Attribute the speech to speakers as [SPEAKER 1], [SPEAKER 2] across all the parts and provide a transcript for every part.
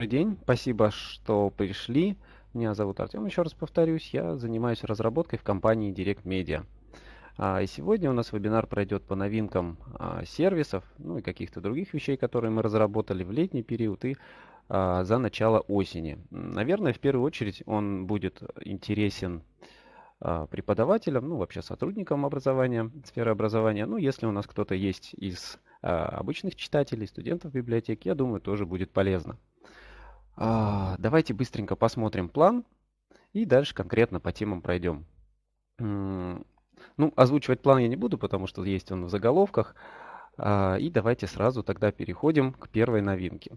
[SPEAKER 1] Добрый день, спасибо, что пришли. Меня зовут Артем, еще раз повторюсь, я занимаюсь разработкой в компании Direct Media. А, и сегодня у нас вебинар пройдет по новинкам а, сервисов, ну и каких-то других вещей, которые мы разработали в летний период и а, за начало осени. Наверное, в первую очередь он будет интересен преподавателям, ну вообще сотрудникам образования, сферы образования. Ну, если у нас кто-то есть из обычных читателей, студентов библиотек, я думаю, тоже будет полезно. А, давайте быстренько посмотрим план и дальше конкретно по темам пройдем. Ну, озвучивать план я не буду, потому что есть он в заголовках. А, и давайте сразу тогда переходим к первой новинке.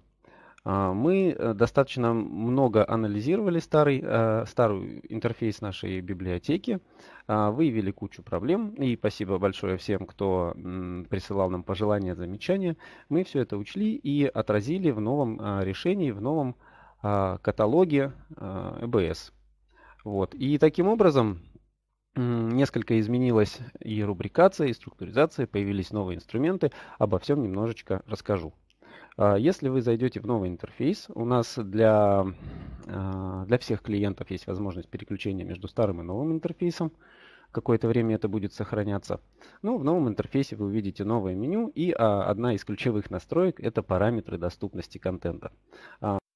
[SPEAKER 1] А, мы э, достаточно много анализировали старый, э, старый интерфейс нашей библиотеки, выявили кучу проблем, и спасибо большое всем, кто присылал нам пожелания, замечания. Мы все это учли и отразили в новом э, решении, в новом а, каталоге EBS. А, вот. И таким образом несколько изменилась и рубрикация, и структуризация, появились новые инструменты. Обо всем немножечко расскажу. А, если вы зайдете в новый интерфейс, у нас для, для всех клиентов есть возможность переключения между старым и новым интерфейсом. Какое-то время это будет сохраняться. Ну, в новом интерфейсе вы увидите новое меню, и а, одна из ключевых настроек – это параметры доступности контента.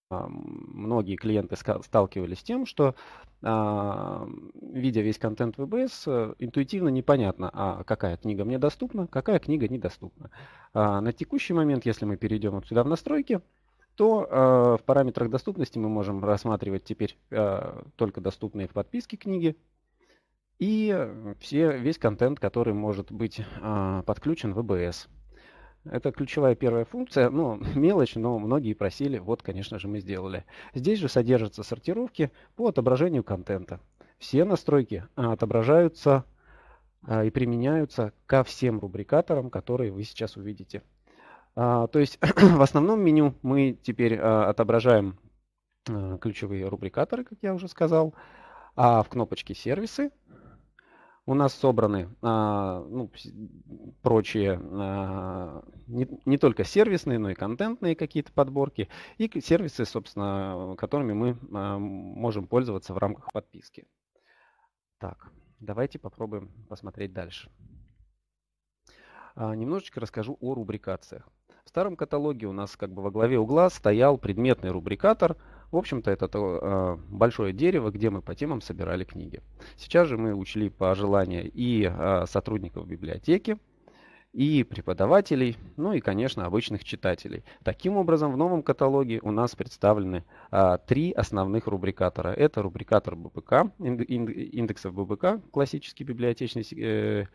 [SPEAKER 1] А, многие клиенты сталкивались с тем, что а, видя весь контент ВБС, интуитивно непонятно, а какая книга мне доступна, какая книга недоступна. А на текущий момент, если мы перейдем вот сюда в настройки, то в параметрах доступности мы можем рассматривать теперь только доступные в подписке книги и все, весь контент, который может быть подключен в ВБС. Это ключевая первая функция. Ну, мелочь, но многие просили. Вот, конечно же, мы сделали. Здесь же содержатся сортировки по отображению контента. Все настройки а, отображаются а, и применяются ко всем рубрикаторам, которые вы сейчас увидите. А, то есть в основном меню мы теперь отображаем ключевые рубрикаторы, как я уже сказал, а в кнопочке «Сервисы» у нас собраны а, ну, прочие, а, не, не только сервисные, но и контентные какие-то подборки, и сервисы, собственно, которыми мы а, можем пользоваться в рамках подписки. Так, давайте попробуем посмотреть дальше. А, немножечко расскажу о рубрикациях. В старом каталоге у нас как бы во главе угла стоял предметный рубрикатор – в общем-то, это то э, большое дерево, где мы по темам собирали книги. Сейчас же мы учли пожелания и э, сотрудников библиотеки, и преподавателей, ну и, конечно, обычных читателей. Таким образом, в новом каталоге у нас представлены а, три основных рубрикатора. Это рубрикатор ББК, индексов ББК, классический библиотечный э,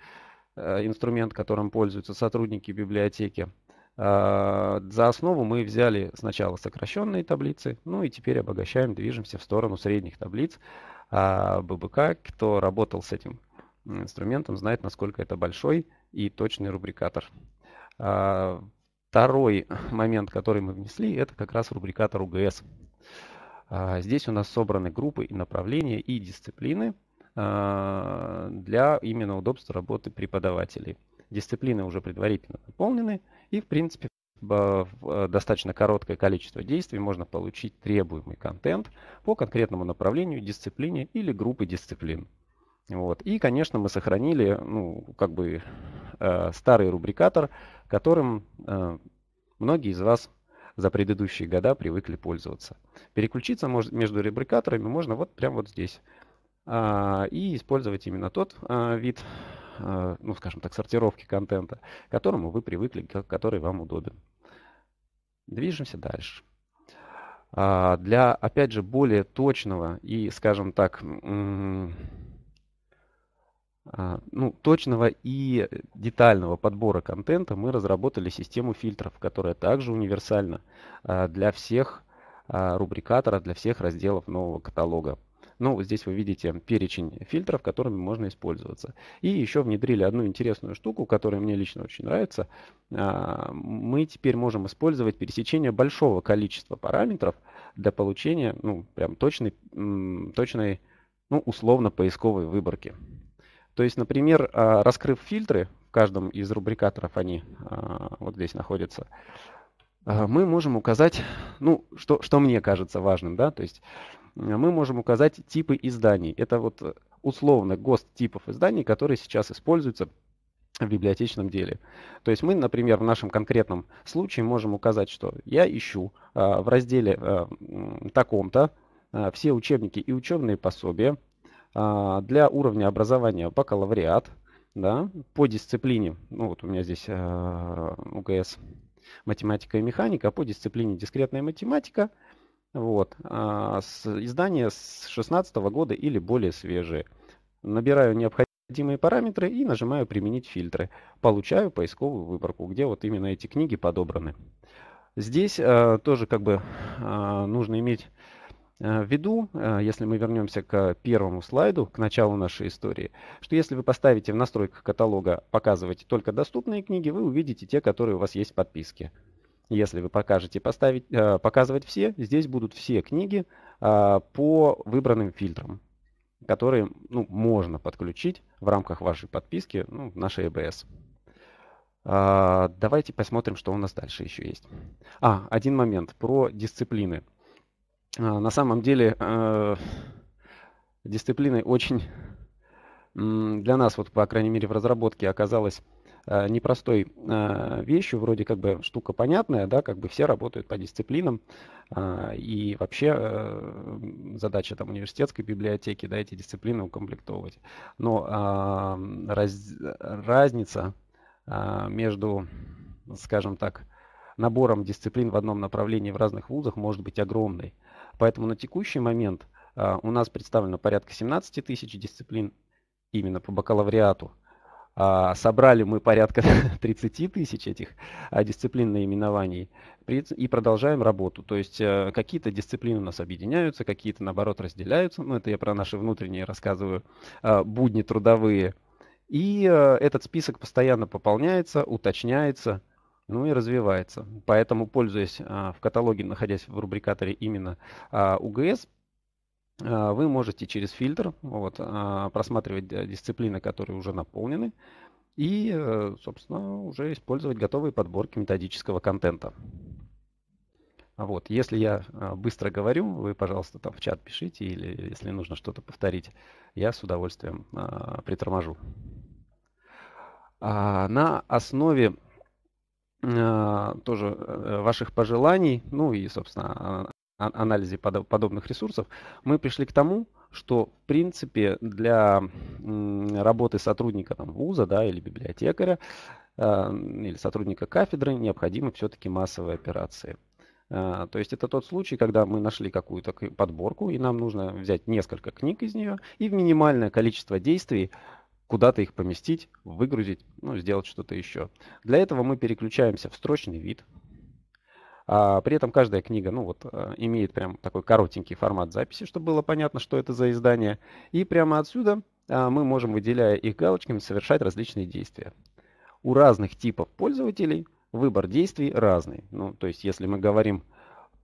[SPEAKER 1] э, инструмент, которым пользуются сотрудники библиотеки. А, за основу мы взяли сначала сокращенные таблицы, ну и теперь обогащаем, движемся в сторону средних таблиц. А ББК, кто работал с этим инструментом, знает, насколько это большой и точный рубрикатор. А, второй момент, который мы внесли, это как раз рубрикатор УГС. А, здесь у нас собраны группы и направления, и дисциплины для именно удобства работы преподавателей дисциплины уже предварительно наполнены, и, в принципе, в э, достаточно короткое количество действий можно получить требуемый контент по конкретному направлению, дисциплине или группы дисциплин. Вот. И, конечно, мы сохранили ну, как бы, э, старый рубрикатор, которым э, многие из вас за предыдущие года привыкли пользоваться. Переключиться мож- между рубрикаторами можно вот прямо вот здесь. Э, и использовать именно тот э, вид Э, ну, скажем так, сортировки контента, к которому вы привыкли, который вам удобен. Движемся дальше. А, для, опять же, более точного и, скажем так, а, ну, точного и детального подбора контента мы разработали систему фильтров, которая также универсальна а, для всех рубрикаторов, для всех разделов нового каталога. Ну, здесь вы видите перечень фильтров, которыми можно использоваться. И еще внедрили одну интересную штуку, которая мне лично очень нравится. А, мы теперь можем использовать пересечение большого количества параметров для получения, ну, прям точной, точной ну, условно поисковой выборки. То есть, например, а, раскрыв фильтры, в каждом из рубрикаторов они а, вот здесь находятся, а, мы можем указать, ну, что, что мне кажется важным, да, то есть мы можем указать типы изданий. Это вот э, условно ГОСТ типов изданий, которые сейчас используются в библиотечном деле. То есть мы, например, в нашем конкретном случае можем указать, что я ищу а, в разделе э, таком-то э, все учебники и учебные пособия а, для уровня образования бакалавриат да, по дисциплине. Ну вот у меня здесь УГС математика и механика а по дисциплине дискретная математика. Вот. издание с 2016 года или более свежее Набираю необходимые параметры и нажимаю «Применить фильтры». Получаю поисковую выборку, где вот именно эти книги подобраны. Здесь а, тоже как бы а, нужно иметь в э, виду, э, если мы вернемся к первому слайду, к началу нашей истории, что если вы поставите в настройках каталога «Показывать только доступные книги», вы увидите те, которые у вас есть в подписке. Если вы покажете поставить, э, «Показывать все», здесь будут все книги по выбранным фильтрам, которые ну, можно подключить в рамках вашей подписки ну, в нашей EBS. Давайте посмотрим, что у нас дальше еще есть. А, один момент про дисциплины. А, на самом деле э, дисциплиной очень для нас, вот, по крайней мере, в разработке оказалась э, непростой э, вещью, вроде как бы штука понятная, да, как бы все работают по дисциплинам, э, и вообще э, задача там университетской библиотеки, да, эти дисциплины укомплектовывать. Но э, раз, разница э, между, скажем так, набором дисциплин в одном направлении в разных вузах может быть огромной. Поэтому на текущий момент а, у нас представлено порядка 17 тысяч дисциплин именно по бакалавриату. А, собрали мы порядка 30 тысяч этих а, дисциплин наименований и продолжаем работу. То есть э, какие-то дисциплины у нас объединяются, какие-то, наоборот, разделяются. Ну, это я про наши внутренние рассказываю, будни трудовые. И э, этот список постоянно пополняется, уточняется ну и развивается. Поэтому, пользуясь а, в каталоге, находясь в рубрикаторе именно а, УГС, а, вы можете через фильтр вот, просматривать дисциплины, которые уже наполнены, и, э, собственно, уже использовать готовые подборки методического контента. Вот, если я быстро говорю, вы, пожалуйста, там в чат пишите, или если нужно что-то повторить, я с удовольствием а, приторможу. А, на основе а, тоже э, ваших пожеланий, ну и, собственно, а, а, анализе подобных ресурсов, мы пришли к тому, что, в принципе, для работы сотрудника там, вуза да, или библиотекаря или сотрудника кафедры необходимы все-таки массовые операции. То есть это тот случай, когда мы нашли какую-то подборку, и нам нужно взять несколько книг из нее и в минимальное количество действий куда-то их поместить, выгрузить, ну, сделать что-то еще. Для этого мы переключаемся в строчный вид. А, при этом каждая книга, ну вот, э, имеет прям такой коротенький формат записи, чтобы было понятно, что это за издание. И прямо отсюда а, мы можем, выделяя их галочками, совершать различные действия. У разных типов пользователей выбор действий разный. Ну, то есть, если мы говорим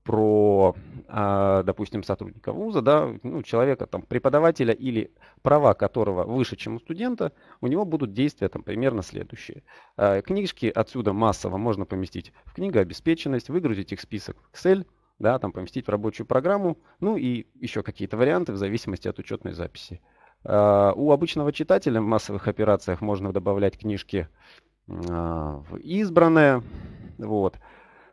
[SPEAKER 1] про, а, допустим, сотрудника вуза, да, ну, человека, там, преподавателя или права которого выше, чем у студента, у него будут действия там примерно следующие. А, книжки отсюда массово можно поместить в книгообеспеченность, выгрузить их список в Excel, да, там поместить в рабочую программу, ну и еще какие-то варианты в зависимости от учетной записи. А, у обычного читателя в массовых операциях можно добавлять книжки в избранное, вот,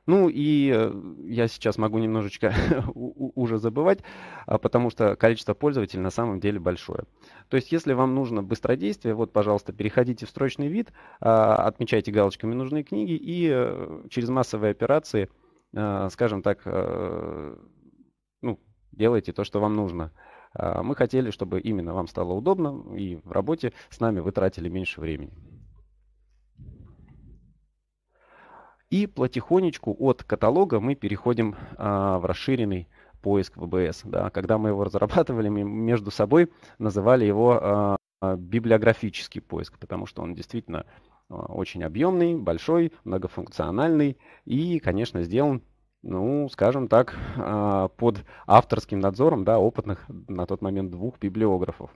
[SPEAKER 1] ну и э, я сейчас могу немножечко уже забывать, а, потому что количество пользователей на самом деле большое. То есть если вам нужно быстродействие, вот, пожалуйста, переходите в строчный вид, а, отмечайте галочками нужные книги и э, через массовые операции, а, скажем так, э, ну, делайте то, что вам нужно. Мы хотели, чтобы именно вам стало удобно и в работе с нами вы тратили меньше времени. И потихонечку от каталога мы переходим а, в расширенный поиск ВБС. Да. Когда мы его разрабатывали, мы между собой называли его а, библиографический поиск, потому что он действительно а, очень объемный, большой, многофункциональный и, конечно, сделан, ну, скажем так, а, под авторским надзором да, опытных на тот момент двух библиографов.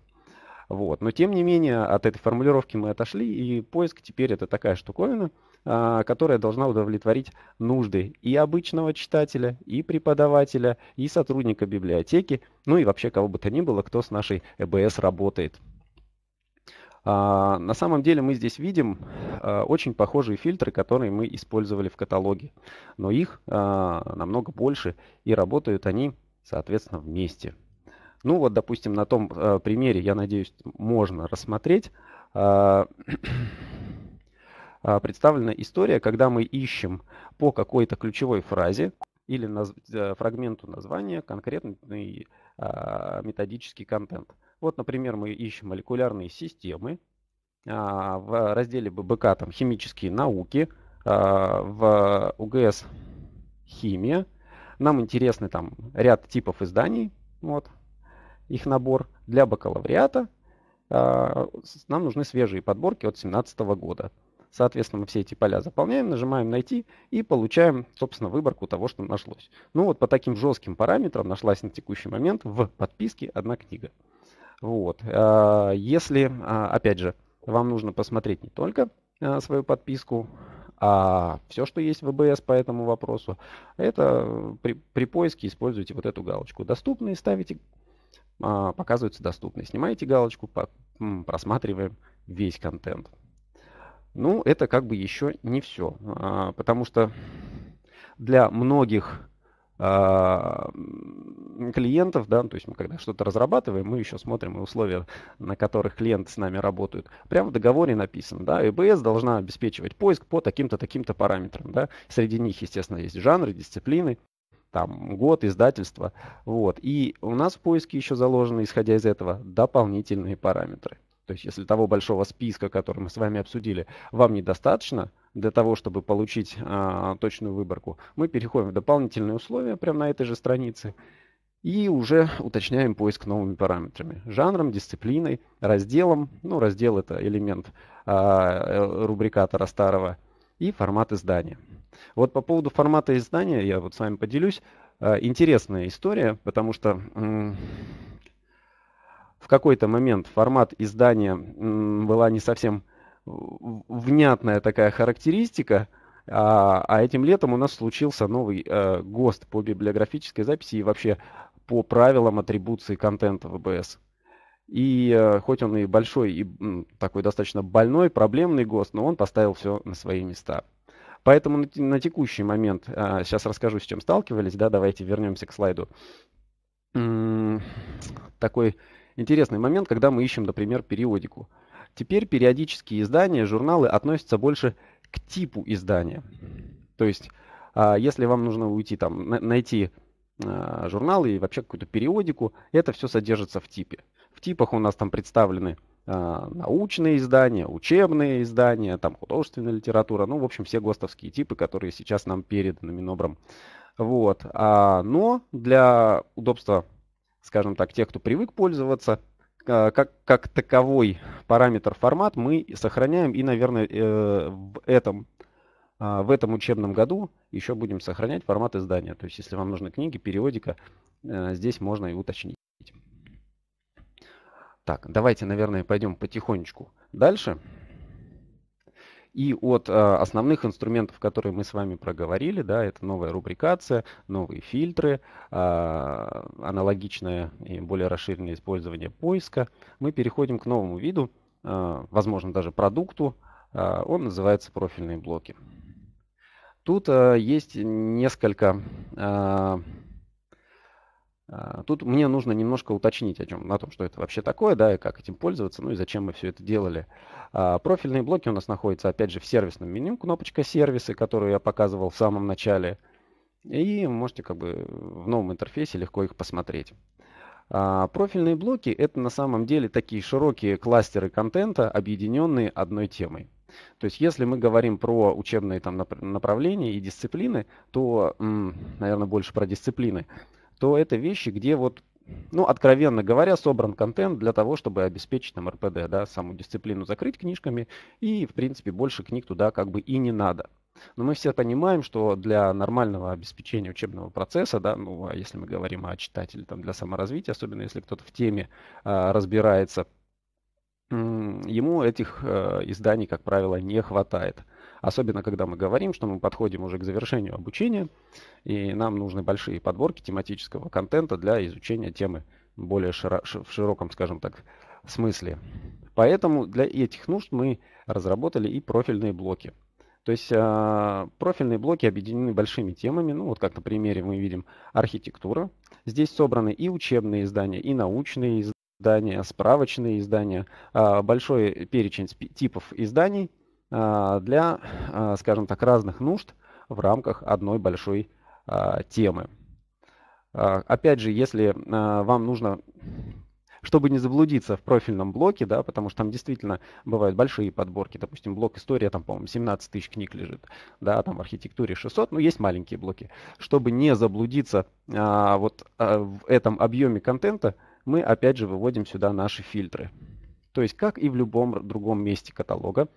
[SPEAKER 1] Вот. Но тем не менее от этой формулировки мы отошли, и поиск теперь это такая штуковина, а, которая должна удовлетворить нужды и обычного читателя, и преподавателя, и сотрудника библиотеки, ну и вообще кого бы то ни было, кто с нашей ЭБС работает. А, на самом деле мы здесь видим а, очень похожие фильтры, которые мы использовали в каталоге, но их намного больше, и работают они, соответственно, вместе. Ну вот, допустим, на том э, примере, я надеюсь, можно рассмотреть, э, представлена история, когда мы ищем по какой-то ключевой фразе или наз... Э, фрагменту названия конкретный э, методический контент. Вот, например, мы ищем молекулярные системы, э, в разделе ББК там химические науки, э, в УГС химия. Нам интересны там ряд типов изданий, вот, их набор, для бакалавриата а, нам нужны свежие подборки от 2017 года. Соответственно, мы все эти поля заполняем, нажимаем «Найти» и получаем, собственно, выборку того, что нашлось. Ну вот по таким жестким параметрам нашлась на текущий момент в подписке одна книга. Вот. А, если, а, опять же, вам нужно посмотреть не только свою подписку, а все, что есть в ВБС по этому вопросу, это при, при поиске используйте вот эту галочку «Доступные», ставите а, показываются доступные. Снимаете галочку, просматриваем весь контент. Ну, это как бы еще не все, а, потому что для многих а, клиентов, да, то есть мы когда что-то разрабатываем, мы еще смотрим и условия, на которых клиенты с нами работают. Прямо в договоре написано, да, EBS должна обеспечивать поиск по таким-то, таким-то параметрам, да. Среди них, естественно, есть жанры, дисциплины, там год издательства. Вот. И у нас в поиске еще заложены, исходя из этого, дополнительные параметры. То есть если того большого списка, который мы с вами обсудили, вам недостаточно для того, чтобы получить а, точную выборку, мы переходим в дополнительные условия прямо на этой же странице и уже уточняем поиск новыми параметрами. Жанром, дисциплиной, разделом. Ну, раздел это элемент а, э, рубрикатора старого и формат издания. Вот по поводу формата издания я вот с вами поделюсь. Э, интересная история, потому что в какой-то момент формат издания была не совсем внятная такая характеристика, а, а, этим летом у нас случился новый э, ГОСТ по библиографической записи и вообще по правилам атрибуции контента в ВБС. И э, хоть он и большой, и такой достаточно больной, проблемный ГОСТ, но он поставил все на свои места. Поэтому на, на текущий момент, а, сейчас расскажу, с чем сталкивались, да, давайте вернемся к слайду. такой интересный момент, когда мы ищем, например, периодику. Теперь периодические издания, журналы относятся больше к типу издания. То есть, а, если вам нужно уйти там, на найти а, журналы и вообще какую-то периодику, это все содержится в типе. В типах у нас там представлены а, научные издания, учебные издания, там художественная литература, ну, в общем, все ГОСТовские типы, которые сейчас нам переданы Минобром. Вот. А, но для удобства, скажем так, тех, кто привык пользоваться, а, как, как таковой параметр формат мы сохраняем и, наверное, э, в этом а, в этом учебном году еще будем сохранять формат издания. То есть, если вам нужны книги, периодика, э, здесь можно и уточнить. Так, давайте, наверное, пойдем потихонечку дальше. И от э, основных инструментов, которые мы с вами проговорили, да, это новая рубрикация, новые фильтры, э, аналогичное и более расширенное использование поиска, мы переходим к новому виду, э, возможно, даже продукту. Э, он называется профильные блоки. Тут э, есть несколько э, а, тут мне нужно немножко уточнить о чем, на том, что это вообще такое, да, и как этим пользоваться, ну и зачем мы все это делали. А, профильные блоки у нас находятся, опять же, в сервисном меню, кнопочка сервисы, которую я показывал в самом начале. И можете как бы в новом интерфейсе легко их посмотреть. А, профильные блоки – это на самом деле такие широкие кластеры контента, объединенные одной темой. То есть если мы говорим про учебные там, направления и дисциплины, то, наверное, больше про дисциплины, то это вещи, где вот, ну, откровенно говоря, собран контент для того, чтобы обеспечить нам РПД, да, саму дисциплину закрыть книжками, и, в принципе, больше книг туда как бы и не надо. Но мы все понимаем, что для нормального обеспечения учебного процесса, да, ну, а если мы говорим о читателе там, для саморазвития, особенно если кто-то в теме а, разбирается, ему этих э, изданий, как правило, не хватает. Особенно, когда мы говорим, что мы подходим уже к завершению обучения, и нам нужны большие подборки тематического контента для изучения темы более широ в широком, скажем так, смысле. Поэтому для этих нужд мы разработали и профильные блоки. То есть э, профильные блоки объединены большими темами. Ну вот как на примере мы видим архитектура. Здесь собраны и учебные издания, и научные издания, справочные издания, э, большой перечень типов изданий а, для, а, скажем так, разных нужд в рамках одной большой а, темы. Опять же, если вам нужно, чтобы не заблудиться в профильном блоке, да, потому что там действительно бывают большие подборки, допустим, блок история, там, по-моему, 17 тысяч книг лежит, да, там в архитектуре 600, но есть маленькие блоки. Чтобы не заблудиться вот в этом объеме контента, мы опять же выводим сюда наши фильтры. То есть, как и в любом другом месте каталога,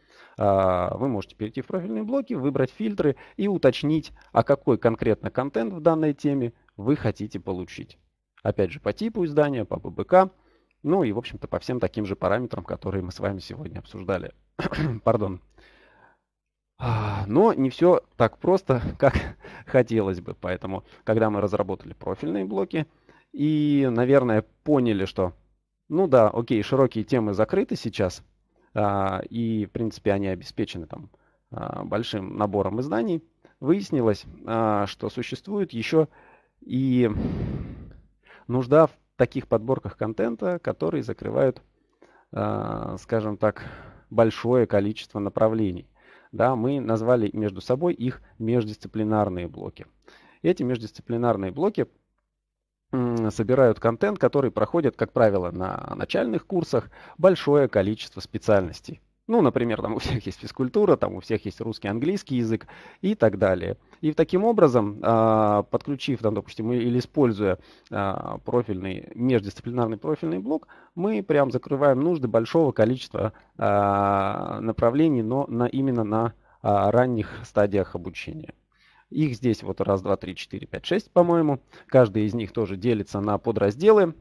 [SPEAKER 1] а, вы можете перейти в профильные блоки, выбрать фильтры и уточнить, а какой конкретно контент в данной теме вы хотите получить. Опять же, по типу издания, по ББК, ну и, в общем-то, по всем таким же параметрам, которые мы с вами сегодня обсуждали. Пардон. А, но не все так просто, как хотелось бы. Поэтому, когда мы разработали профильные блоки и, наверное, поняли, что, ну да, окей, широкие темы закрыты сейчас, а, и, в принципе, они обеспечены там а, большим набором изданий, выяснилось, а, что существует еще и нужда в таких подборках контента, которые закрывают, скажем так, большое количество направлений. Да, мы назвали между собой их междисциплинарные блоки. Эти междисциплинарные блоки – собирают контент, который проходит, как правило, на начальных курсах большое количество специальностей. Ну, например, там у всех есть физкультура, там у всех есть русский, английский язык и так далее. И таким образом, а, подключив, там, допустим, или используя а, профильный, междисциплинарный профильный блок, мы прям закрываем нужды большого количества а, направлений, но именно на ранних стадиях обучения. Их здесь вот раз, два, три, четыре, пять, шесть, по-моему. Каждый из них тоже делится на подразделы.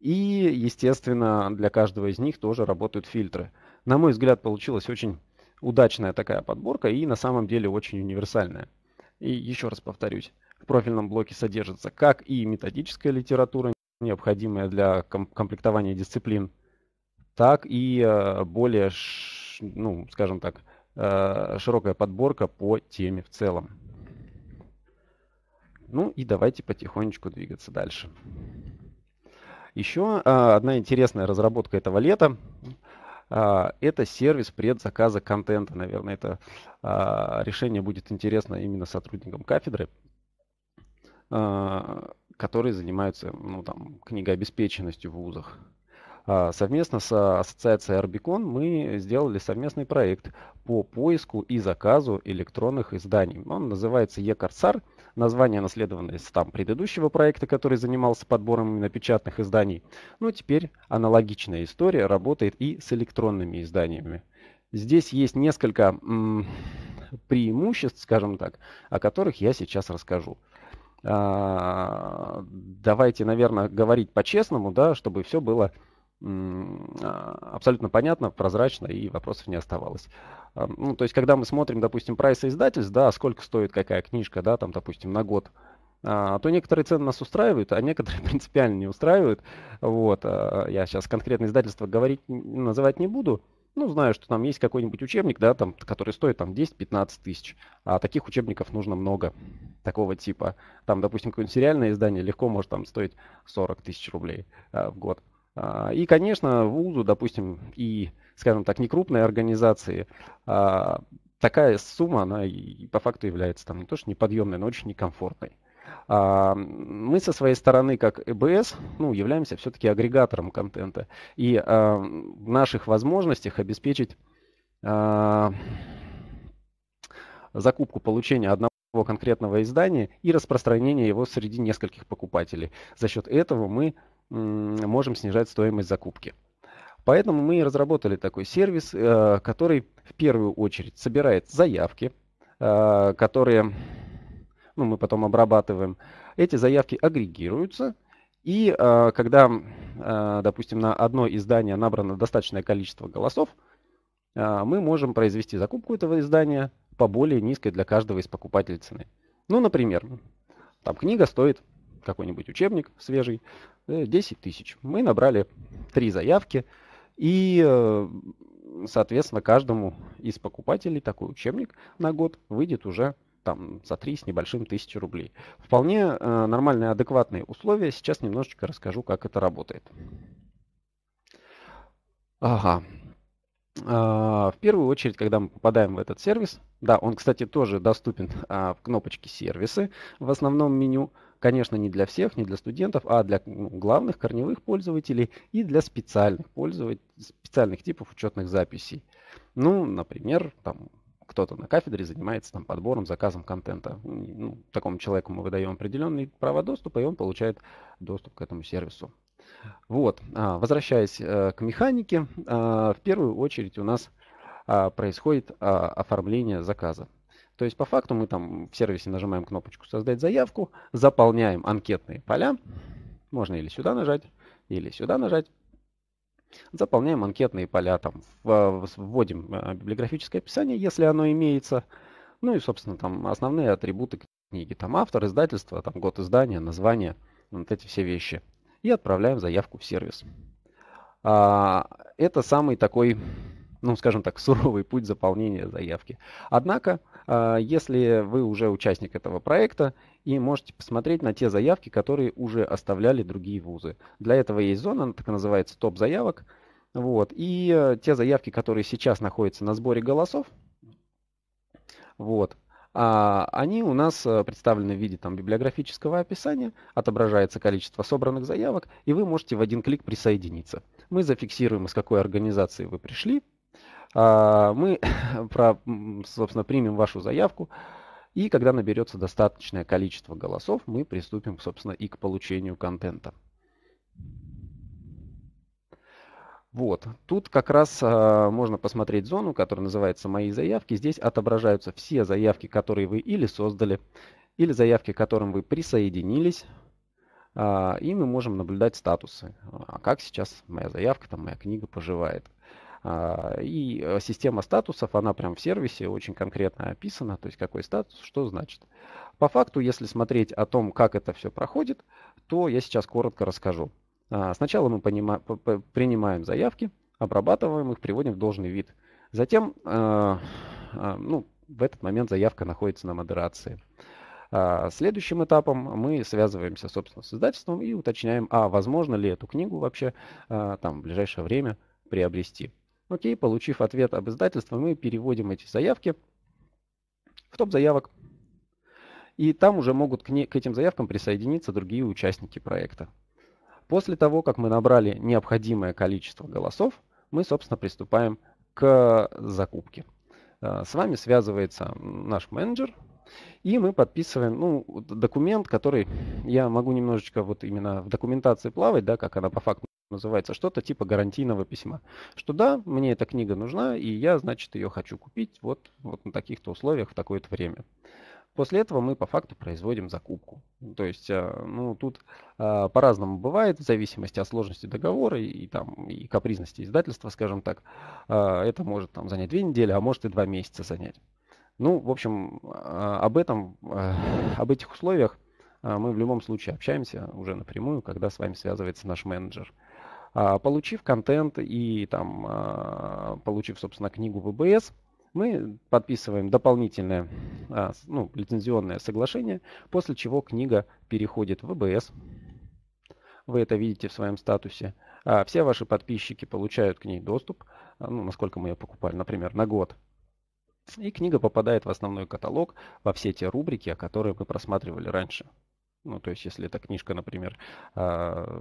[SPEAKER 1] И, естественно, для каждого из них тоже работают фильтры. На мой взгляд, получилась очень удачная такая подборка и на самом деле очень универсальная. И еще раз повторюсь, в профильном блоке содержится как и методическая литература, необходимая для комплектования дисциплин, так и э, более, ну, скажем так, э, широкая подборка по теме в целом. Ну и давайте потихонечку двигаться дальше. Еще а, одна интересная разработка этого лета а, это сервис предзаказа контента. Наверное, это а, решение будет интересно именно сотрудникам кафедры, которые занимаются ну, там, книгообеспеченностью в вузах. Совместно с ассоциацией Арбикон мы сделали совместный проект по поиску и заказу электронных изданий. Он называется «Екарцар». Название наследованное с там предыдущего проекта, который занимался подбором именно печатных изданий. Но ну, теперь аналогичная история работает и с электронными изданиями. Здесь есть несколько преимуществ, скажем так, о которых я сейчас расскажу а, давайте, наверное, говорить по-честному, да, чтобы все было а, абсолютно понятно, прозрачно и вопросов не оставалось. А, ну, то есть, когда мы смотрим, допустим, прайсы издательств, да, сколько стоит какая книжка, да, там, допустим, на год, а, то некоторые цены нас устраивают, а некоторые принципиально не устраивают. Вот, я сейчас конкретное издательство говорить, называть не буду. Ну, знаю, что там есть какой-нибудь учебник, да, там, который стоит там 10-15 тысяч, а таких учебников нужно много такого типа. Там, допустим, какое-нибудь сериальное издание легко может там стоить 40 тысяч рублей а, в год. А, и, конечно, вузу, допустим, и, скажем так, некрупной организации а, такая сумма, она и по факту является там не то что неподъемной, но очень некомфортной. А, мы со своей стороны, как ЭБС, ну, являемся все-таки агрегатором контента. И в наших возможностях обеспечить закупку получения одного конкретного издания и распространение его среди нескольких покупателей. За счет этого мы можем снижать стоимость закупки. Поэтому мы и разработали такой сервис, э, который в первую очередь собирает заявки, э, которые ну, мы потом обрабатываем. Эти заявки агрегируются, и э, когда, допустим, на одно издание набрано достаточное количество голосов, мы можем произвести закупку этого издания по более низкой для каждого из покупателей цены. Ну, например, там книга стоит какой-нибудь учебник свежий, 10 э, тысяч. Мы набрали три заявки, и, э, соответственно, каждому из покупателей такой учебник на год выйдет уже там за три с небольшим тысячи рублей. Вполне э, нормальные, адекватные условия. Сейчас немножечко расскажу, как это работает. Ага. А, в первую очередь, когда мы попадаем в этот сервис, да, он, кстати, тоже доступен а, в кнопочке сервисы в основном меню, Конечно, не для всех, не для студентов, а для главных корневых пользователей и для специальных пользователей, специальных типов учетных записей. Ну, например, там кто-то на кафедре занимается там подбором, заказом контента. Ну, такому человеку мы выдаем определенные права доступа, и он получает доступ к этому сервису. Вот, а, возвращаясь э, к механике, а, в первую очередь у нас а, происходит оформление заказа. То есть по факту мы там в сервисе нажимаем кнопочку «Создать заявку», заполняем анкетные поля. Можно или сюда нажать, или сюда нажать. Заполняем анкетные поля, там вводим э, библиографическое описание, если оно имеется. Ну и, собственно, там основные атрибуты книги. Там автор, издательство, там год издания, название, вот эти все вещи. И отправляем заявку в сервис. А, это самый такой, ну, скажем так, суровый путь заполнения заявки. Однако, а, если вы уже участник этого проекта и можете посмотреть на те заявки, которые уже оставляли другие вузы. Для этого есть зона, она так называется топ заявок. Вот. И э, те заявки, которые сейчас находятся на сборе голосов, вот, а, они у нас э, представлены в виде там, библиографического описания, отображается количество собранных заявок, и вы можете в один клик присоединиться. Мы зафиксируем, из какой организации вы пришли, а, мы, про, собственно, примем вашу заявку. И когда наберется достаточное количество голосов, мы приступим, собственно, и к получению контента. Вот, тут как раз э, можно посмотреть зону, которая называется «Мои заявки». Здесь отображаются все заявки, которые вы или создали, или заявки, к которым вы присоединились. Э, и мы можем наблюдать статусы. А как сейчас моя заявка, там, моя книга поживает. Э, а, и э, система статусов, она прям в сервисе очень конкретно описана, то есть какой статус, что значит. По факту, если смотреть о том, как это все проходит, то я сейчас коротко расскажу. А, сначала мы принимаем заявки, обрабатываем их, приводим в должный вид. Затем а, ну, в этот момент заявка находится на модерации. Следующим этапом мы связываемся, собственно, с издательством и уточняем, а возможно ли эту книгу вообще там, в ближайшее время приобрести. Окей, получив ответ об издательстве, мы переводим эти заявки в топ заявок. И там уже могут к, не, к этим заявкам присоединиться другие участники проекта. После того, как мы набрали необходимое количество голосов, мы, собственно, приступаем к закупке. Э, с вами связывается наш менеджер, и мы подписываем ну, документ, который я могу немножечко вот именно в документации плавать, да, как она по факту называется, что-то типа гарантийного письма. Что да, мне эта книга нужна, и я, значит, ее хочу купить вот, вот на таких-то условиях в такое-то время. После этого мы по факту производим закупку. То есть, э, ну, тут а, по-разному бывает, в зависимости от сложности договора и, и там и капризности издательства, скажем так. А, это может там занять две недели, а может и два месяца занять. Ну, в общем, а, об этом, а, об этих условиях а, мы в любом случае общаемся уже напрямую, когда с вами связывается наш менеджер. Получив контент и там, получив, собственно, книгу ВБС, мы подписываем дополнительное ну, лицензионное соглашение, после чего книга переходит в ВБС. Вы это видите в своем статусе. Все ваши подписчики получают к ней доступ, ну, насколько мы ее покупали, например, на год – и книга попадает в основной каталог во все те рубрики, которые мы просматривали раньше. Ну, то есть, если эта книжка, например, а,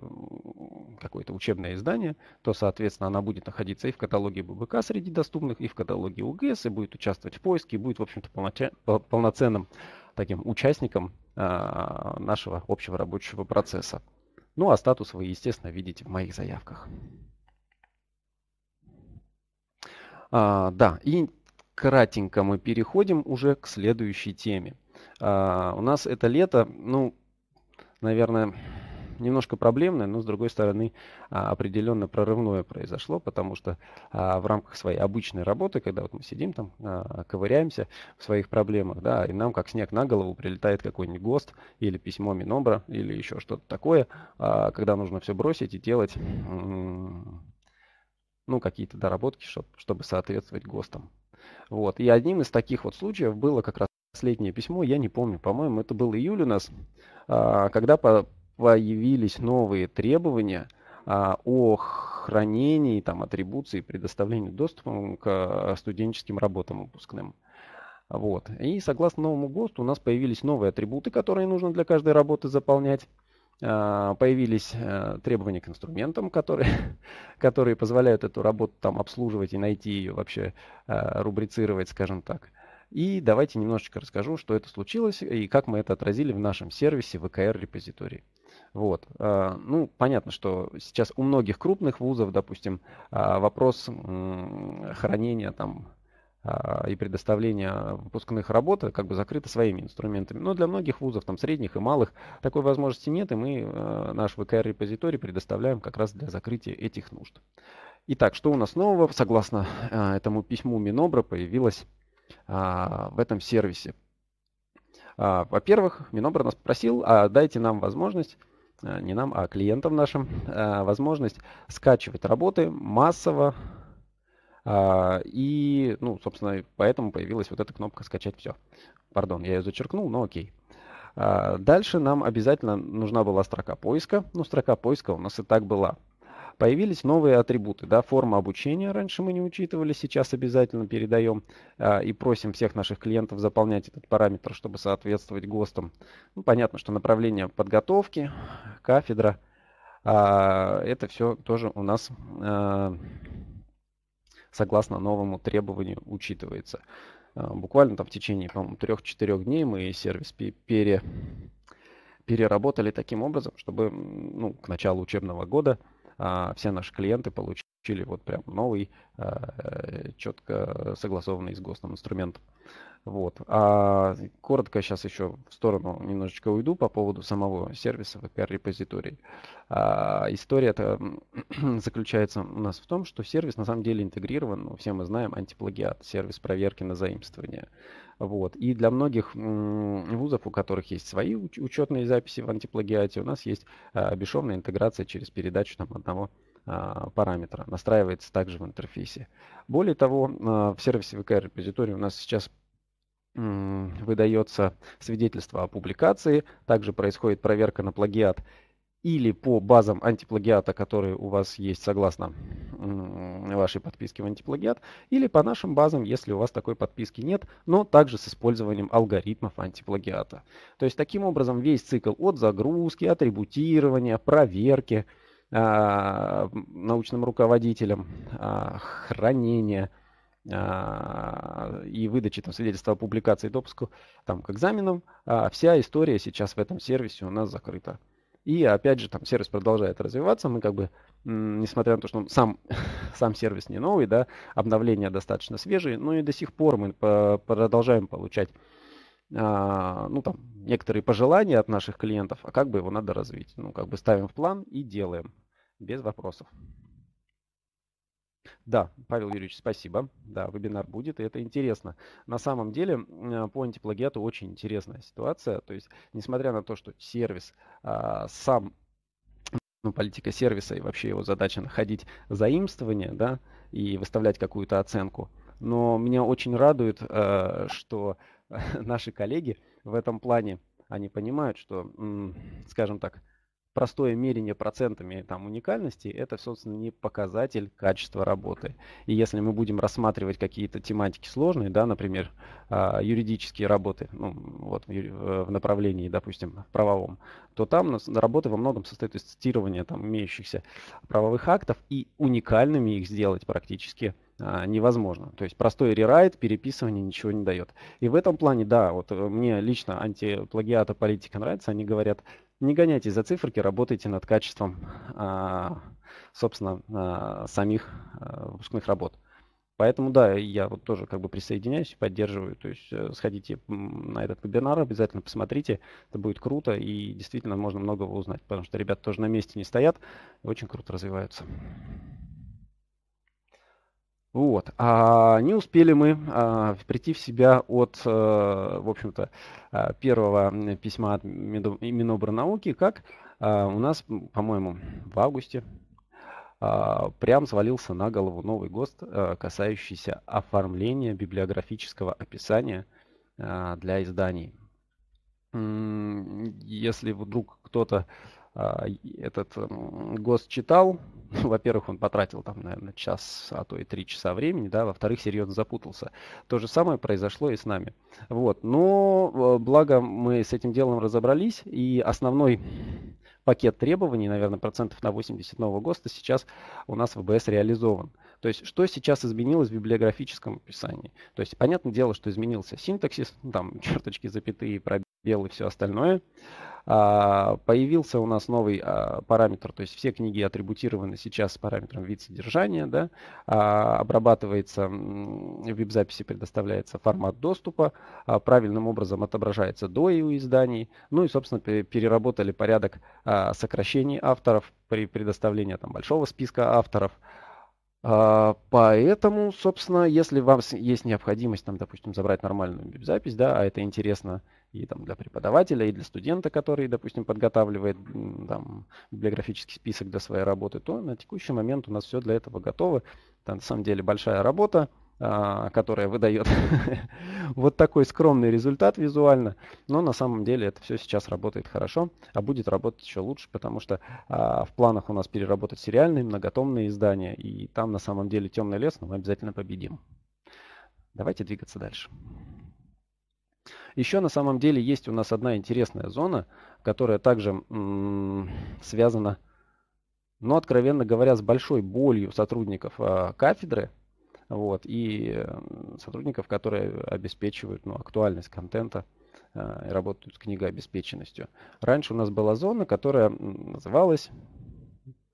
[SPEAKER 1] какое-то учебное издание, то, соответственно, она будет находиться и в каталоге ББК среди доступных, и в каталоге УГС, и будет участвовать в поиске, и будет, в общем-то, полноценным таким участником а, нашего общего рабочего процесса. Ну, а статус вы, естественно, видите в моих заявках. А, да, и кратенько мы переходим уже к следующей теме. А, у нас это лето, ну, наверное, немножко проблемное, но с другой стороны а, определенно прорывное произошло, потому что а, в рамках своей обычной работы, когда вот мы сидим там, а, ковыряемся в своих проблемах, да, и нам как снег на голову прилетает какой-нибудь ГОСТ или письмо Минобра или еще что-то такое, когда нужно все бросить и делать ну, какие-то доработки, чтобы соответствовать ГОСТам. Вот. И одним из таких вот случаев было как раз последнее письмо, я не помню, по-моему, это был июль у нас, а, когда появились новые требования а, о хранении, там, атрибуции, предоставлении доступа к э, студенческим работам выпускным. Вот. И согласно новому ГОСТу у нас появились новые атрибуты, которые нужно для каждой работы заполнять. А, появились э, требования к инструментам, которые, которые позволяют эту работу там обслуживать и найти ее вообще, а, рубрицировать, скажем так. И давайте немножечко расскажу, что это случилось и как мы это отразили в нашем сервисе ВКР репозитории. Вот. А, ну, понятно, что сейчас у многих крупных вузов, допустим, вопрос хранения там а, и предоставления выпускных работ как бы закрыто своими инструментами. Но для многих вузов, там средних и малых, такой возможности нет, и мы а, наш ВКР-репозиторий предоставляем как раз для закрытия этих нужд. Итак, что у нас нового? Согласно а, этому письму Минобра появилось в этом сервисе. Во-первых, Минобра нас попросил, а дайте нам возможность не нам, а клиентам нашим, возможность скачивать работы массово а, и, ну, собственно, поэтому появилась вот эта кнопка «Скачать все». Пардон, я ее зачеркнул, но окей. А, дальше нам обязательно нужна была строка поиска. Ну, строка поиска у нас и так была. Появились новые атрибуты, да, форма обучения раньше мы не учитывали, сейчас обязательно передаем э, а, и просим всех наших клиентов заполнять этот параметр, чтобы соответствовать ГОСТам. Ну, понятно, что направление подготовки, кафедра, э, это все тоже у нас э, согласно новому требованию учитывается. Э, буквально там в течение, по-моему, 3-4 дней мы сервис пере, переработали таким образом, чтобы ну, к началу учебного года а, все наши клиенты получили вот прям новый, а, э, четко согласованный с ГОСТом инструмент. Вот. А коротко сейчас еще в сторону немножечко уйду по поводу самого сервиса VPR-репозиторий. А, история заключается у нас в том, что сервис на самом деле интегрирован, ну, все мы знаем, антиплагиат, сервис проверки на заимствование. Вот. И для многих вузов, у которых есть свои уч учетные записи в антиплагиате, у нас есть а, бесшовная интеграция через передачу там, одного а, параметра, настраивается также в интерфейсе. Более того, а, в сервисе VK репозитории у нас сейчас выдается свидетельство о публикации, также происходит проверка на плагиат или по базам антиплагиата, которые у вас есть согласно вашей подписке в антиплагиат, или по нашим базам, если у вас такой подписки нет, но также с использованием алгоритмов антиплагиата. То есть таким образом весь цикл от загрузки, атрибутирования, проверки а, научным руководителем, а, хранения – а, и выдачи там, свидетельства о публикации допуску там, к экзаменам, а вся история сейчас в этом сервисе у нас закрыта. И опять же, там сервис продолжает развиваться. Мы как бы, несмотря на то, что он сам, сам сервис не новый, да, обновления достаточно свежие, но и до сих пор мы продолжаем получать а, ну, там, некоторые пожелания от наших клиентов, а как бы его надо развить. Ну, как бы ставим в план и делаем без вопросов. Да, Павел Юрьевич, спасибо. Да, вебинар будет, и это интересно. На самом деле, по антиплагиату очень интересная ситуация. То есть, несмотря на то, что сервис а, сам, ну, политика сервиса и вообще его задача находить заимствование, да, и выставлять какую-то оценку, но меня очень радует, а, что наши коллеги в этом плане, они понимают, что, скажем так, простое мерение процентами там, уникальности, это, собственно, не показатель качества работы. И если мы будем рассматривать какие-то тематики сложные, да, например, а, юридические работы ну, вот, в направлении, допустим, правовом, то там работа во многом состоит из цитирования там, имеющихся правовых актов, и уникальными их сделать практически а, невозможно. То есть простой рерайт, переписывание ничего не дает. И в этом плане, да, вот э, мне лично антиплагиата политика нравится, они говорят, не гоняйтесь за циферки, работайте над качеством, а, собственно, а, самих а, выпускных работ. Поэтому, да, я вот тоже как бы присоединяюсь, поддерживаю. То есть э, сходите на этот вебинар, обязательно посмотрите. Это будет круто и действительно можно многого узнать, потому что ребята тоже на месте не стоят и очень круто развиваются. Вот. А не успели мы а, прийти в себя от, а, в общем-то, а, первого письма от Миноборнауки, как а, у нас, по-моему, в августе а, прям свалился на голову новый ГОСТ, а, касающийся оформления библиографического описания а, для изданий. Если вдруг кто-то а, этот гос читал, во-первых, он потратил там, наверное, час, а то и три часа времени, да, во-вторых, серьезно запутался. То же самое произошло и с нами. Вот, но э, благо мы с этим делом разобрались, и основной пакет требований, наверное, процентов на 80 нового ГОСТа сейчас у нас в ВБС реализован. То есть, что сейчас изменилось в библиографическом описании? То есть, понятное дело, что изменился синтаксис, там черточки, запятые, пробелы и все остальное. А, появился у нас новый а, параметр, то есть все книги атрибутированы сейчас с параметром вид содержания, да, а, обрабатывается в веб-записи, предоставляется формат доступа, правильным образом отображается до и у изданий, ну и, собственно, переработали порядок сокращений авторов при предоставлении там, большого списка авторов, а, поэтому, собственно, если вам есть необходимость, там, допустим, забрать нормальную запись, да, а это интересно и там, для преподавателя, и для студента, который, допустим, подготавливает там, библиографический список для своей работы, то на текущий момент у нас все для этого готово. Это на самом деле большая работа, а, которая выдает вот такой скромный результат визуально. Но на самом деле это все сейчас работает хорошо, а будет работать еще лучше, потому что а, в планах у нас переработать сериальные, многотомные издания, и там на самом деле темный лес, но мы обязательно победим. Давайте двигаться дальше. Еще на самом деле есть у нас одна интересная зона, которая также связана, но ну, откровенно говоря, с большой болью сотрудников а, кафедры – вот, и сотрудников, которые обеспечивают ну, актуальность контента э, и работают с книгообеспеченностью. Раньше у нас была зона, которая называлась,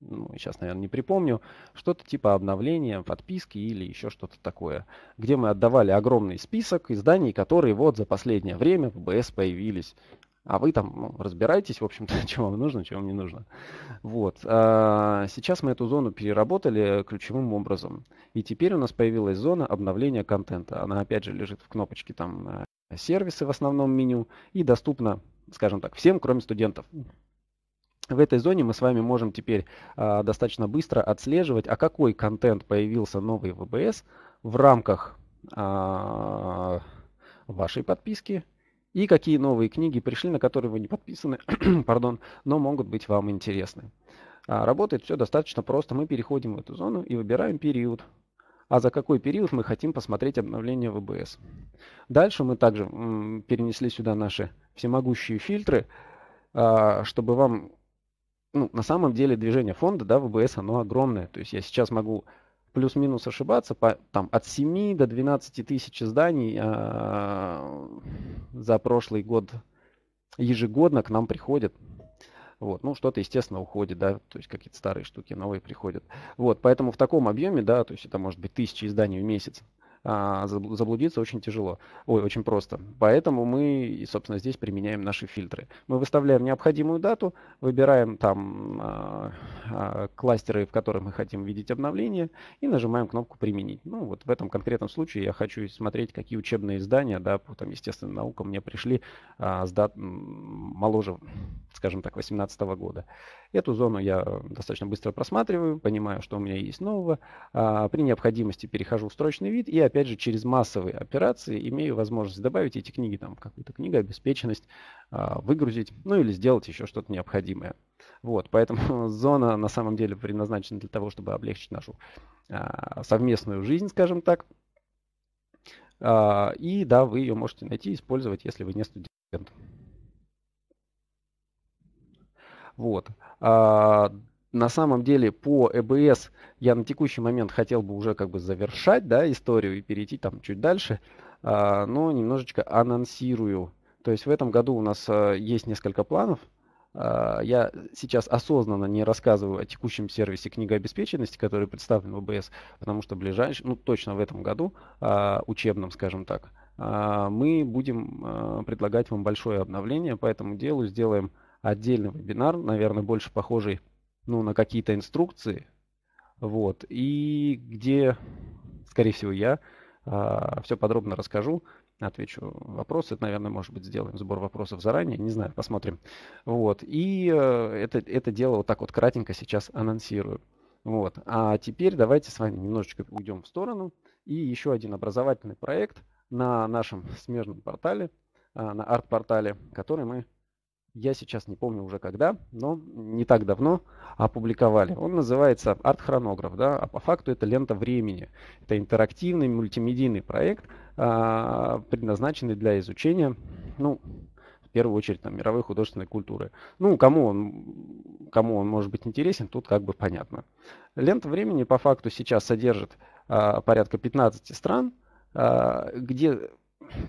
[SPEAKER 1] ну, сейчас, наверное, не припомню, что-то типа обновления, подписки или еще что-то такое, где мы отдавали огромный список изданий, которые вот за последнее время в БС появились. А вы там ну, разбираетесь, в общем-то, чем вам нужно, чем вам не нужно. Вот. А сейчас мы эту зону переработали ключевым образом. И теперь у нас появилась зона обновления контента. Она, опять же, лежит в кнопочке там э, сервисы в основном меню и доступна, скажем так, всем, кроме студентов. В этой зоне мы с вами можем теперь а, достаточно быстро отслеживать, а какой контент появился новый в ВБС в рамках а, вашей подписки, и какие новые книги пришли, на которые вы не подписаны, пардон, но могут быть вам интересны. А, работает все достаточно просто. Мы переходим в эту зону и выбираем период, а за какой период мы хотим посмотреть обновление ВБС. Дальше мы также перенесли сюда наши всемогущие фильтры, а, чтобы вам, ну, на самом деле движение фонда, да, ВБС, оно огромное. То есть я сейчас могу плюс-минус ошибаться, по, там от 7 до 12 тысяч изданий э, за прошлый год ежегодно к нам приходят. Вот, ну, что-то, естественно, уходит, да, то есть какие-то старые штуки, новые приходят. Вот, поэтому в таком объеме, да, то есть это может быть тысячи изданий в месяц, а, заблудиться очень тяжело, ой, очень просто. Поэтому мы, собственно, здесь применяем наши фильтры. Мы выставляем необходимую дату, выбираем там а, а, кластеры, в которых мы хотим видеть обновление, и нажимаем кнопку «Применить». Ну, вот в этом конкретном случае я хочу смотреть, какие учебные издания, да, по там, естественно, наука мне пришли с дат моложе, скажем так, 2018 года. Эту зону я достаточно быстро просматриваю, понимаю, что у меня есть нового. При необходимости перехожу в строчный вид и опять опять же, через массовые операции имею возможность добавить эти книги, там, какую-то книгу, обеспеченность, а, выгрузить, ну или сделать еще что-то необходимое. Вот, поэтому зона на самом деле предназначена для того, чтобы облегчить нашу а, совместную жизнь, скажем так. А, и да, вы ее можете найти и использовать, если вы не студент. Вот на самом деле по ЭБС я на текущий момент хотел бы уже как бы завершать да, историю и перейти там чуть дальше, а, но немножечко анонсирую. То есть в этом году у нас а, есть несколько планов. А, я сейчас осознанно не рассказываю о текущем сервисе книгообеспеченности, который представлен в ОБС, э потому что ближайший, ну точно в этом году, учебном, скажем так, мы будем предлагать вам большое обновление по этому делу, сделаем отдельный вебинар, наверное, больше похожий ну, на какие-то инструкции, вот, и где, скорее всего, я э, а, все подробно расскажу, отвечу вопросы. Наверное, может быть, сделаем сбор вопросов заранее, не знаю, посмотрим. Вот. И э, это, это дело вот так вот кратенько сейчас анонсирую. Вот. А теперь давайте с вами немножечко уйдем в сторону. И еще один образовательный проект на нашем смежном портале, э, на арт-портале, который мы я сейчас не помню уже когда, но не так давно опубликовали. Он называется арт-хронограф, да, а по факту это лента времени. Это интерактивный мультимедийный проект, а, предназначенный для изучения, ну, в первую очередь, там, мировой художественной культуры. Ну, кому он, кому он может быть интересен, тут как бы понятно. Лента времени по факту сейчас содержит а, порядка 15 стран, а, где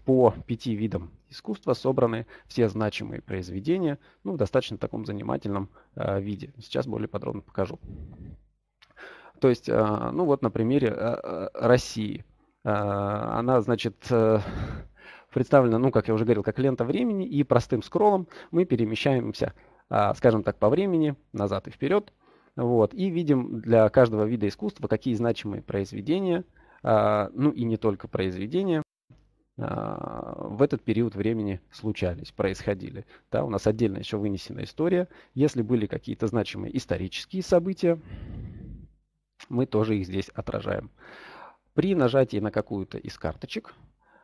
[SPEAKER 1] по пяти видам искусства собраны все значимые произведения ну, в достаточно таком занимательном э, виде. Сейчас более подробно покажу. То есть, э, ну вот на примере э, э, России. Э, она, значит, э, представлена, ну, как я уже говорил, как лента времени, и простым скроллом мы перемещаемся, э, скажем так, по времени назад и вперед. Вот, и видим для каждого вида искусства, какие значимые произведения, э, ну и не только произведения, а, в этот период времени случались, происходили. Да, у нас отдельно еще вынесена история. Если были какие-то значимые исторические события, мы тоже их здесь отражаем. При нажатии на какую-то из карточек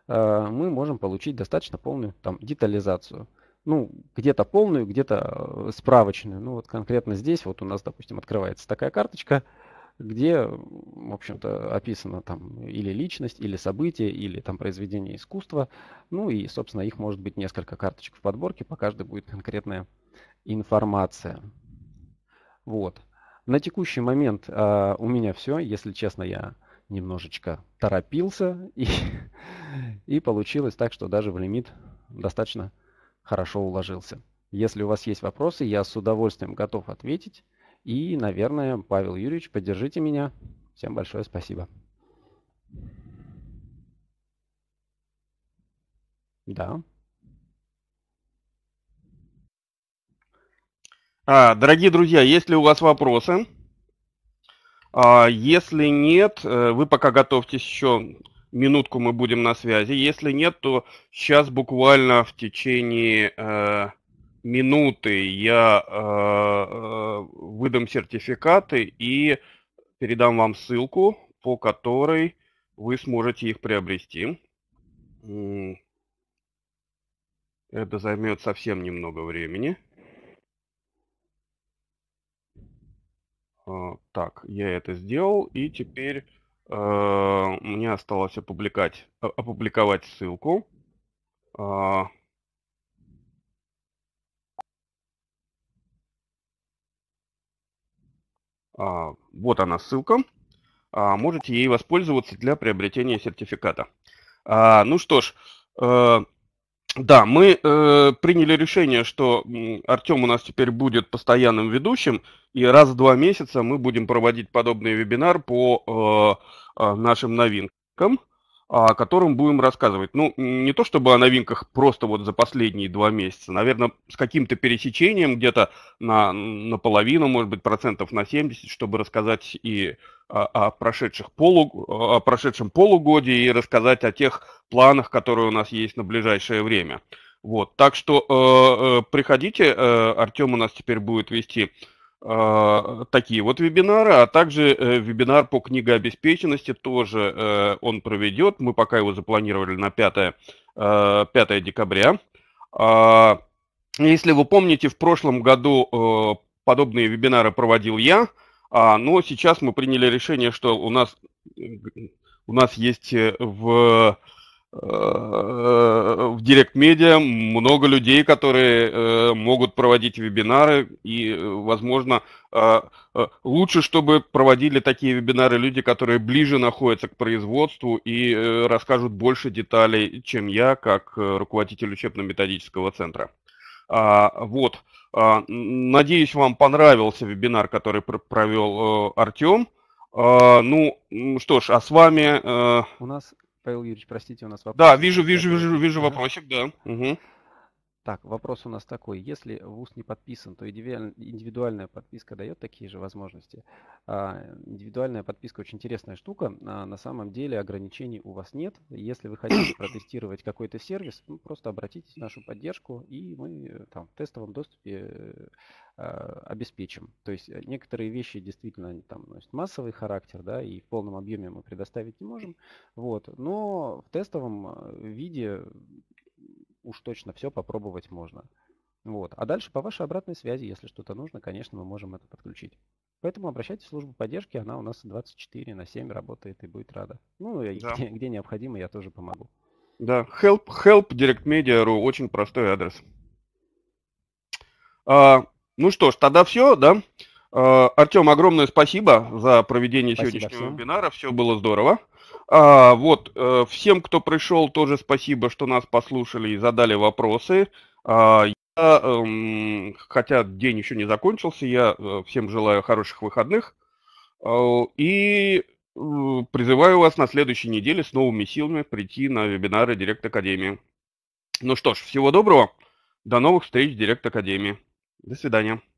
[SPEAKER 1] а, мы можем получить достаточно полную там, детализацию. Ну, где-то полную, где-то э, справочную. Ну, вот конкретно здесь вот у нас, допустим, открывается такая карточка – где, в общем-то, описана там или личность, или событие, или там произведение искусства. Ну и, собственно, их может быть несколько карточек в подборке, по каждой будет конкретная информация. Вот. На текущий момент э, у меня все. Если честно, я немножечко торопился, и, и получилось так, что даже в лимит достаточно хорошо уложился. Если у вас есть вопросы, я с удовольствием готов ответить. И, наверное, Павел Юрьевич, поддержите меня. Всем большое спасибо. Да.
[SPEAKER 2] А, дорогие друзья, есть ли у вас вопросы? А, если нет, э, вы пока готовьтесь еще минутку, мы будем на связи. Если нет, то сейчас буквально в течение... Э, минуты я э, э, выдам сертификаты и передам вам ссылку, по которой вы сможете их приобрести. Это займет совсем немного времени. А, так, я это сделал, и теперь э, мне осталось опубликовать, опубликовать ссылку. А, А, вот она ссылка. А, можете ей воспользоваться для приобретения сертификата. А, ну что ж, э, да, мы э, приняли решение, что Артем у нас теперь будет постоянным ведущим, и раз в два месяца мы будем проводить подобный вебинар по э, нашим новинкам о котором будем рассказывать. Ну, не то чтобы о новинках просто вот за последние два месяца, наверное, с каким-то пересечением где-то на, на половину, может быть, процентов на 70, чтобы рассказать и о, о, прошедших полу, о прошедшем полугодии и рассказать о тех планах, которые у нас есть на ближайшее время. Вот, так что э, э приходите, э, Артем у нас теперь будет вести а, такие вот вебинары, а также э, вебинар по книгообеспеченности тоже э, он проведет. Мы пока его запланировали на 5, 5 э, декабря. А, если вы помните, в прошлом году подобные вебинары проводил я, а, но сейчас мы приняли решение, что у нас, у нас есть в Э, в Директ Медиа много людей, которые э, могут проводить вебинары, и, э, возможно, лучше, чтобы проводили такие вебинары люди, которые ближе находятся к производству и расскажут больше деталей, чем я, как руководитель учебно-методического центра. А, вот. А, надеюсь, вам понравился вебинар, который провел Артем. А, ну
[SPEAKER 1] что ж, а с вами... У нас Павел Юрьевич, простите, у нас вопрос. Да, вижу, вижу, вижу, вижу вопросик, да. Угу. Так, вопрос у нас такой. Если ВУЗ не подписан, то индивидуальная подписка дает такие же возможности. А, индивидуальная подписка очень интересная штука. А, на самом деле ограничений у вас нет. Если вы хотите протестировать какой-то сервис, ну, просто обратитесь в нашу поддержку, и мы э, там, в тестовом доступе э, а, обеспечим. То есть э, некоторые вещи действительно они там носят массовый характер, да, и в полном объеме мы предоставить не можем. Вот. Но в тестовом виде уж точно все попробовать можно. Вот. А дальше по вашей обратной связи, если что-то нужно, конечно, мы можем это подключить. Поэтому обращайтесь в службу поддержки, она у нас 24 на 7 работает и будет рада. Ну, да. где, где необходимо, я тоже помогу.
[SPEAKER 2] Да, help, help directmedia.ru, очень простой адрес. А, ну что ж, тогда все, да? А, Артем, огромное спасибо за проведение спасибо сегодняшнего всем. вебинара, все было здорово. А, вот, э, всем, кто пришел, тоже спасибо, что нас послушали и задали вопросы. А, я, эм, хотя день еще не закончился, я э, всем желаю хороших выходных. А, и э, призываю вас на следующей неделе с новыми силами прийти на вебинары Директ Академии. Ну что ж, всего доброго. До новых встреч в Директ Академии. До свидания.